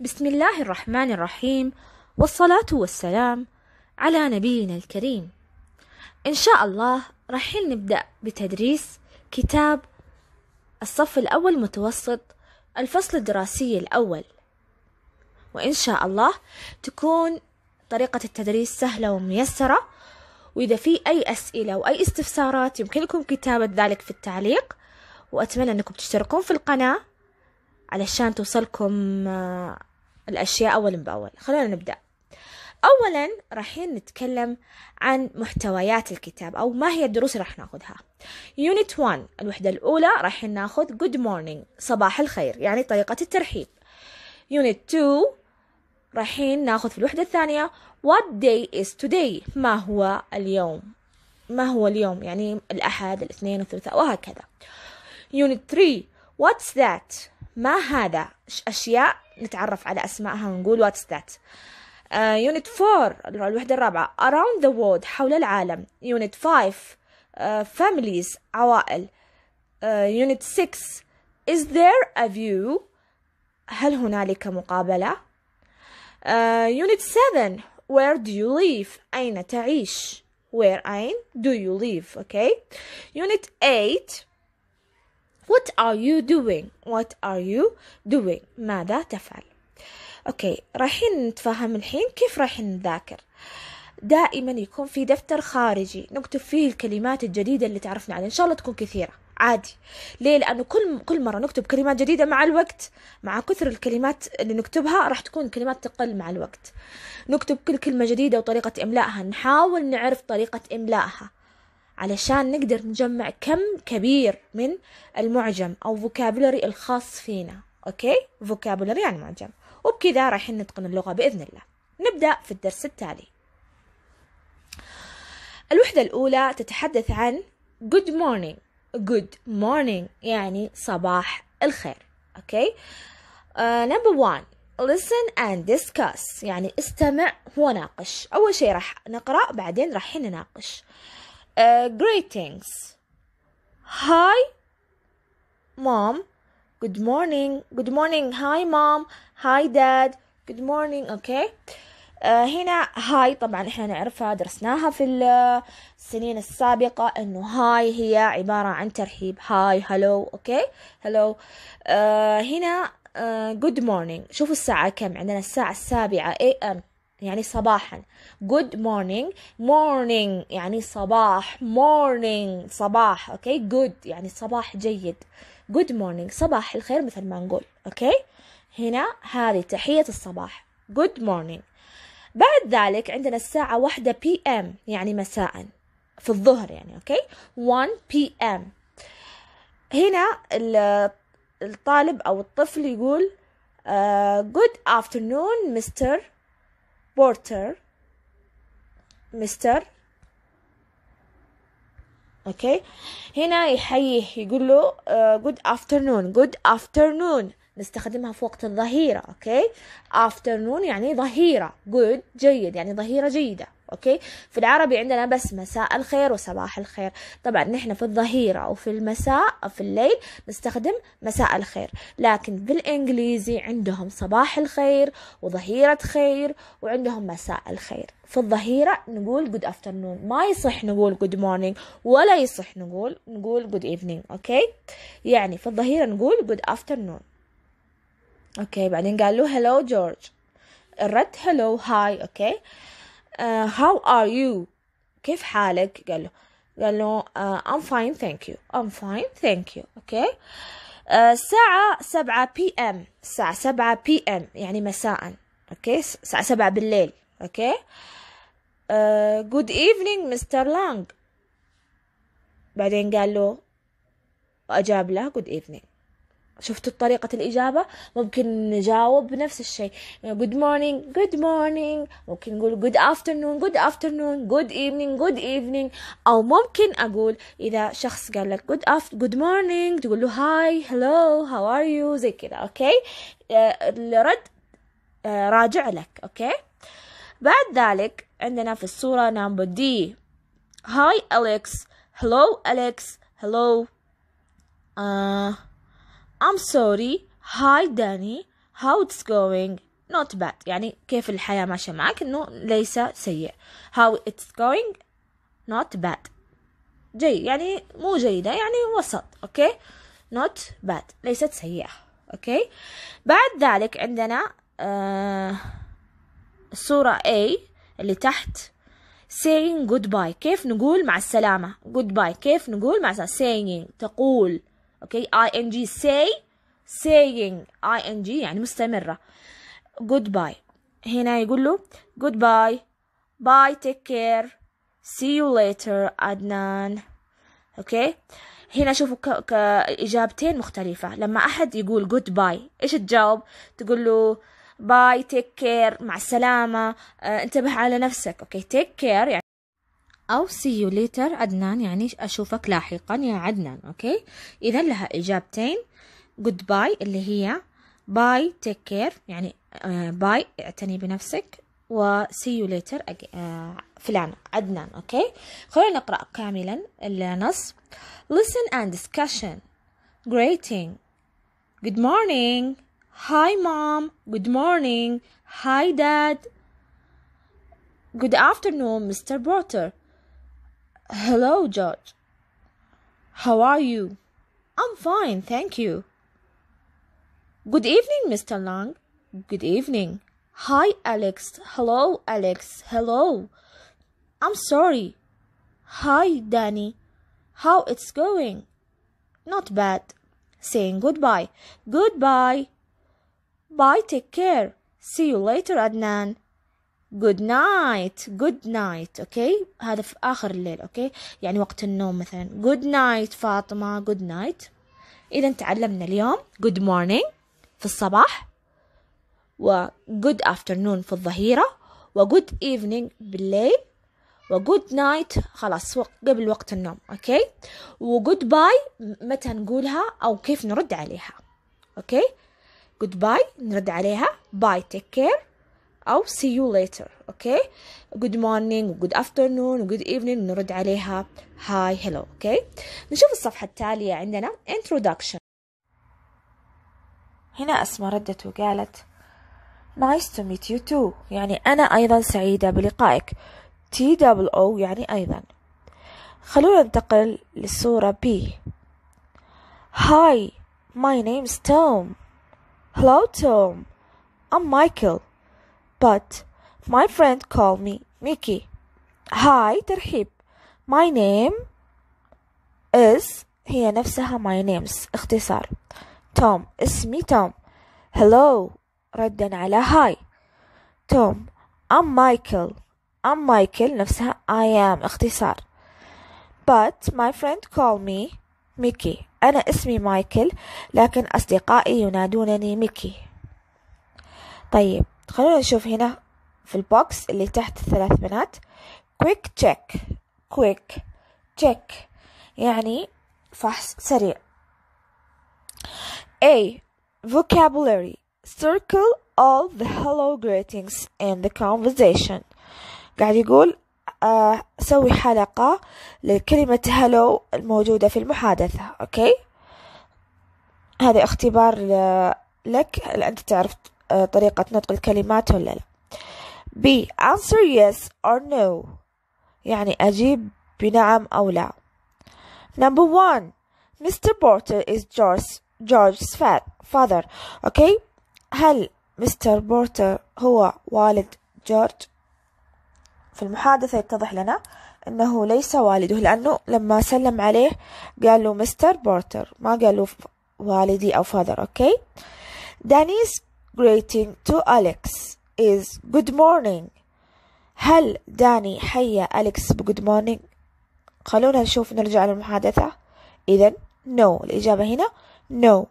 بسم الله الرحمن الرحيم والصلاة والسلام على نبينا الكريم إن شاء الله رحيل نبدأ بتدريس كتاب الصف الأول متوسط الفصل الدراسي الأول وإن شاء الله تكون طريقة التدريس سهلة وميسرة وإذا في أي أسئلة وأي استفسارات يمكنكم كتابة ذلك في التعليق وأتمنى أنكم تشتركون في القناة علشان توصلكم آه، الأشياء أولا بأول خلونا نبدأ أولا رايحين نتكلم عن محتويات الكتاب أو ما هي الدروس اللي راح ناخذها يونت 1 الوحدة الأولى رايحين ناخذ جود مورنينج صباح الخير يعني طريقة الترحيب يونت 2 رايحين ناخذ في الوحدة الثانية what day is today ما هو اليوم ما هو اليوم يعني الأحد الاثنين الثلاثاء وهكذا يونت 3 what's that ما هذا أشياء نتعرف على أسمائها ونقول what's that يونت uh, 4 الوحدة الرابعة around the world حول العالم يونت 5 uh, families عوائل يونت uh, 6 is there a view هل هنالك مقابلة يونت uh, 7 where do you live أين تعيش where أين do you live okay unit 8 What are you doing? What are you doing? ماذا تفعل؟ أوكي رايحين نتفهم الحين كيف رايحين نذاكر دائما يكون في دفتر خارجي نكتب فيه الكلمات الجديدة اللي تعرفنا عليها إن شاء الله تكون كثيرة عادي ليه لانه كل كل مره نكتب كلمات جديده مع الوقت مع كثر الكلمات اللي نكتبها راح تكون كلمات تقل مع الوقت نكتب كل كلمه جديده وطريقه املائها نحاول نعرف طريقه املائها علشان نقدر نجمع كم كبير من المعجم أو فوكابلري الخاص فينا أوكي فوكابلري يعني معجم وبكذا رايحين نتقن اللغة بإذن الله نبدأ في الدرس التالي الوحدة الأولى تتحدث عن good morning good morning يعني صباح الخير أوكي آه، uh, 1 listen and discuss يعني استمع وناقش أول شيء راح نقرأ بعدين راح نناقش uh, uh, greetings. Hi, mom. Good morning. Good morning. Hi, mom. Hi, dad. Good morning. Okay. Uh, هنا هاي طبعا احنا نعرفها درسناها في السنين السابقة انه هاي هي عبارة عن ترحيب هاي هلو اوكي هلو هنا جود uh, مورنينج شوفوا الساعة كم عندنا الساعة السابعة اي ام يعني صباحا good morning morning يعني صباح morning صباح اوكي okay? good يعني صباح جيد good morning صباح الخير مثل ما نقول اوكي okay? هنا هذه تحية الصباح good morning بعد ذلك عندنا الساعة واحدة pm يعني مساء في الظهر يعني اوكي 1 pm هنا الطالب او الطفل يقول uh, good afternoon mister بورتر مستر اوكي هنا يحييه يقول له جود افترنون جود افترنون نستخدمها في وقت الظهيرة اوكي افترنون يعني ظهيرة جود جيد يعني ظهيرة جيدة اوكي في العربي عندنا بس مساء الخير وصباح الخير طبعا نحن في الظهيره او في المساء او في الليل نستخدم مساء الخير لكن بالانجليزي عندهم صباح الخير وظهيره خير وعندهم مساء الخير في الظهيره نقول جود افترنون ما يصح نقول جود مورنينج ولا يصح نقول نقول جود ايفنينج اوكي يعني في الظهيره نقول جود افترنون اوكي بعدين قال له هلو جورج الرد هلو هاي اوكي هاو ار يو كيف حالك قال له قال له ام فاين ثانك يو ام فاين ثانك يو اوكي الساعة سبعة بي ام الساعة سبعة بي ام يعني مساء اوكي الساعة سبعة بالليل اوكي جود ايفنينج مستر لانج بعدين قال له أجاب له جود ايفنينج شفتوا طريقة الإجابة ممكن نجاوب نفس الشيء good morning good morning ممكن نقول good afternoon good afternoon good evening good evening أو ممكن أقول إذا شخص قال لك good after good morning تقول له hi hello how are you زي كذا أوكي الرد راجع لك أوكي بعد ذلك عندنا في الصورة number D hi Alex hello Alex hello uh, I'm sorry Hi Danny How it's going not bad يعني كيف الحياة ماشية معك انه ليس سيء how it's going not bad جيد يعني مو جيدة يعني وسط اوكي not bad ليست سيئة اوكي بعد ذلك عندنا آه الصورة A اللي تحت saying goodbye كيف نقول مع السلامة goodbye كيف نقول مع السلامة saying تقول اوكي اي ان جي say saying اي ان جي يعني مستمره باي هنا يقول له جود باي تيك كير سي يو ليتر عدنان اوكي هنا شوفوا ك... اجابتين مختلفة لما أحد يقول جود باي إيش تجاوب تقول له باي تيك كير مع السلامة آه، انتبه على نفسك اوكي تيك كير يعني أو see you later عدنان يعني أشوفك لاحقا يا عدنان أوكي إذا لها إجابتين goodbye اللي هي باي تيك كير يعني باي آه، اعتني بنفسك و see you later آه، فلان عدنان أوكي خلونا نقرأ كاملا النص listen and discussion greeting good morning hi mom good morning hi dad good afternoon mr porter Hello, George. How are you? I'm fine, thank you. Good evening, Mr. Lang. Good evening. Hi, Alex. Hello, Alex. Hello. I'm sorry. Hi, Danny. How it's going? Not bad. Saying goodbye. Goodbye. Bye, take care. See you later, Adnan. good night good night okay هذا في اخر الليل okay يعني وقت النوم مثلا good night فاطمه good night اذا تعلمنا اليوم good morning في الصباح و good afternoon في الظهيره و good evening بالليل و good night خلاص قبل وقت النوم okay و good bye متى نقولها او كيف نرد عليها okay good bye نرد عليها bye take care أو see you later okay good morning good afternoon good evening نرد عليها hi hello okay نشوف الصفحة التالية عندنا introduction هنا أسماء ردت وقالت nice to meet you too يعني أنا أيضا سعيدة بلقائك T double O يعني أيضا خلونا ننتقل للصورة B Hi my name is Tom Hello Tom I'm Michael But my friend called me Mickey. Hi ترحيب. My name is هي نفسها my name's اختصار. توم اسمي توم. Hello ردا على هاي. توم I'm Michael. I'm Michael نفسها I am اختصار. But my friend called me ميكي أنا اسمي مايكل لكن أصدقائي ينادونني ميكي طيب خلونا نشوف هنا في البوكس اللي تحت الثلاث بنات كويك تشيك كويك تشيك يعني فحص سريع A vocabulary circle all the hello greetings in the conversation قاعد يقول uh, سوي حلقة لكلمة hello الموجودة في المحادثة أوكي هذا اختبار لك أنت تعرف آه، طريقة نطق الكلمات ولا لا B answer yes or no يعني أجيب بنعم أو لا number one Mr. Porter is George George's father okay هل مستر بورتر هو والد جورج في المحادثة يتضح لنا أنه ليس والده لأنه لما سلم عليه قال له مستر بورتر ما قال له والدي أو فاذر أوكي دانيس greeting to Alex is good morning هل داني حيا أليكس بجود مورنينج خلونا نشوف نرجع للمحادثة إذا no الإجابة هنا no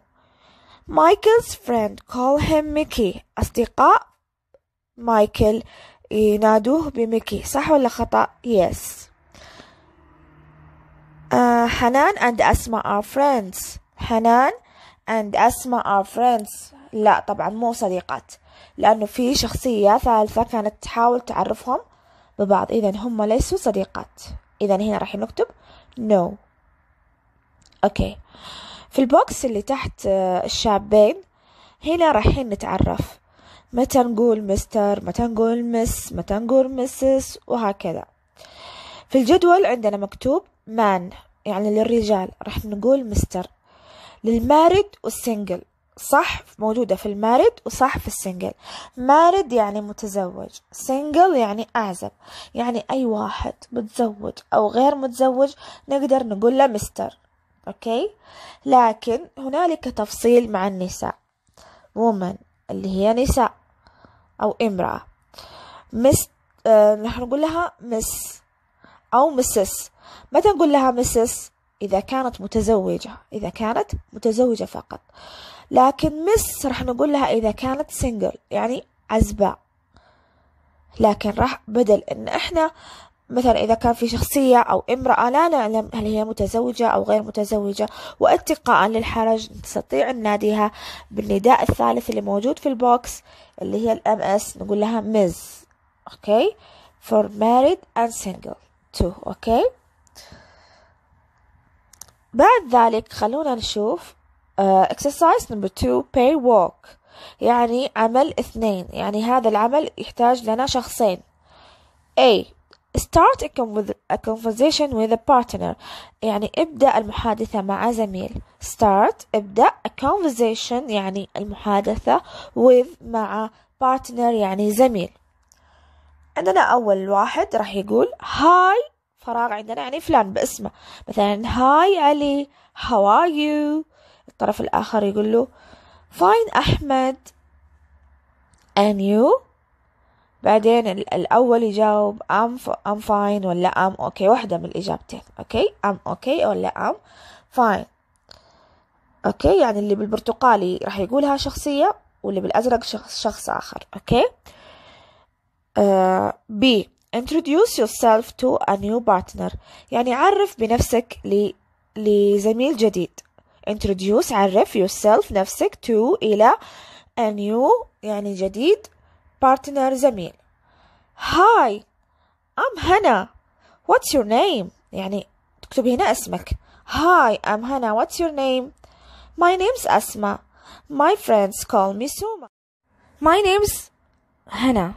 Michael's friend call him Mickey أصدقاء مايكل ينادوه بميكي صح ولا خطأ yes uh, and أسماء are friends حنان and أسماء are friends لا طبعا مو صديقات لأنه في شخصية ثالثة كانت تحاول تعرفهم ببعض إذا هم ليسوا صديقات إذا هنا راح نكتب no أوكي في البوكس اللي تحت آه، الشابين هنا راح نتعرف متى نقول مستر متى نقول مس متى نقول مسس وهكذا في الجدول عندنا مكتوب مان يعني للرجال راح نقول مستر للمارد والسنجل صح موجودة في المارد وصح في السنجل مارد يعني متزوج سنجل يعني أعزب يعني أي واحد متزوج أو غير متزوج نقدر نقول له مستر أوكي لكن هنالك تفصيل مع النساء woman اللي هي نساء أو امرأة مس آه، نحن نقول لها مس أو مسس متى نقول لها مسس إذا كانت متزوجة إذا كانت متزوجة فقط لكن مس راح نقول لها إذا كانت سنجل يعني عزباء لكن راح بدل إن إحنا مثلا إذا كان في شخصية أو امرأة لا نعلم هل هي متزوجة أو غير متزوجة واتقاء للحرج نستطيع أن نناديها بالنداء الثالث اللي موجود في البوكس اللي هي الام اس نقول لها مز أوكي for married and single too أوكي بعد ذلك خلونا نشوف uh, exercise number two pay walk يعني عمل اثنين يعني هذا العمل يحتاج لنا شخصين A start a, a conversation with a partner يعني ابدأ المحادثة مع زميل start ابدأ a conversation يعني المحادثة with مع partner يعني زميل عندنا أول واحد راح يقول هاي فراغ عندنا يعني فلان باسمه مثلا هاي علي how are you الطرف الآخر يقول له فاين أحمد and you بعدين الأول يجاوب I'm, I'm fine ولا I'm okay واحدة من الإجابتين أوكي okay? I'm okay ولا I'm fine أوكي يعني اللي بالبرتقالي راح يقولها شخصية واللي بالأزرق شخص, شخص آخر أوكي ب uh, introduce yourself to a new partner يعني عرف بنفسك ل... لزميل جديد introduce عرف yourself نفسك to إلى a new يعني جديد partner زميل hi I'm Hannah what's your name يعني تكتب هنا اسمك hi I'm Hannah what's your name my name's Asma my friends call me Suma my name's Hannah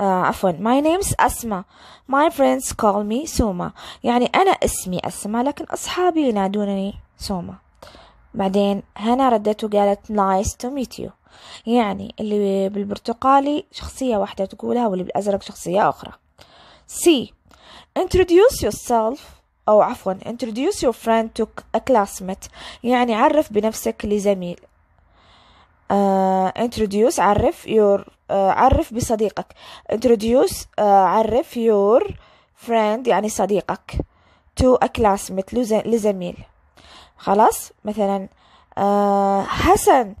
uh, آه عفوا my name's Asma. my friends call me سوما يعني أنا اسمي أسماء لكن أصحابي ينادونني Soma. بعدين هنا ردت وقالت نايس تو ميت يو يعني اللي بالبرتقالي شخصية واحدة تقولها واللي بالأزرق شخصية أخرى C introduce yourself أو عفوا introduce your friend to a classmate يعني عرف بنفسك لزميل uh, introduce عرف your uh, عرف بصديقك introduce uh, عرف your friend يعني صديقك to a classmate لزميل خلاص مثلا آه حسن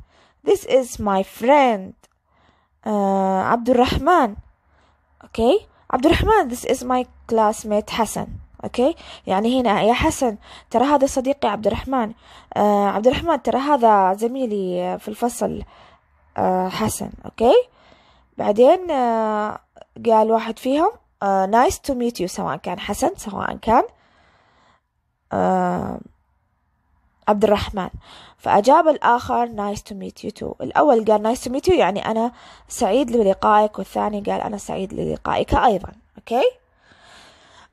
this is my friend آه عبد الرحمن اوكي عبد الرحمن this is my classmate حسن اوكي يعني هنا يا حسن ترى هذا صديقي عبد الرحمن آه عبد الرحمن ترى هذا زميلي في الفصل آه حسن اوكي بعدين آه قال واحد فيهم آه nice to meet you سواء كان حسن سواء كان آه عبد الرحمن فأجاب الآخر نايس تو ميت يو تو الأول قال نايس تو ميت يو يعني أنا سعيد للقائك والثاني قال أنا سعيد للقائك أيضا أوكي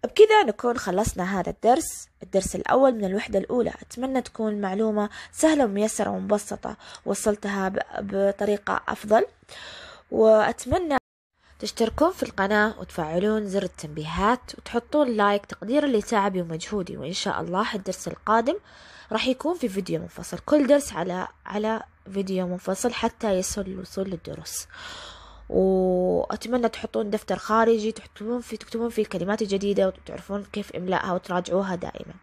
بكذا نكون خلصنا هذا الدرس الدرس الأول من الوحدة الأولى أتمنى تكون معلومة سهلة وميسرة ومبسطة وصلتها بطريقة أفضل وأتمنى تشتركون في القناة وتفعلون زر التنبيهات وتحطون لايك تقديرا لتعبي ومجهودي وإن شاء الله الدرس القادم راح يكون في فيديو منفصل كل درس على على فيديو منفصل حتى يسهل الوصول الدروس واتمنى تحطون دفتر خارجي تحطون في تكتبون فيه الكلمات الجديده وتعرفون كيف املائها وتراجعوها دائما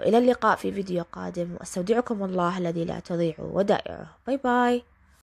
والى اللقاء في فيديو قادم واستودعكم الله الذي لا تضيع ودائعه باي باي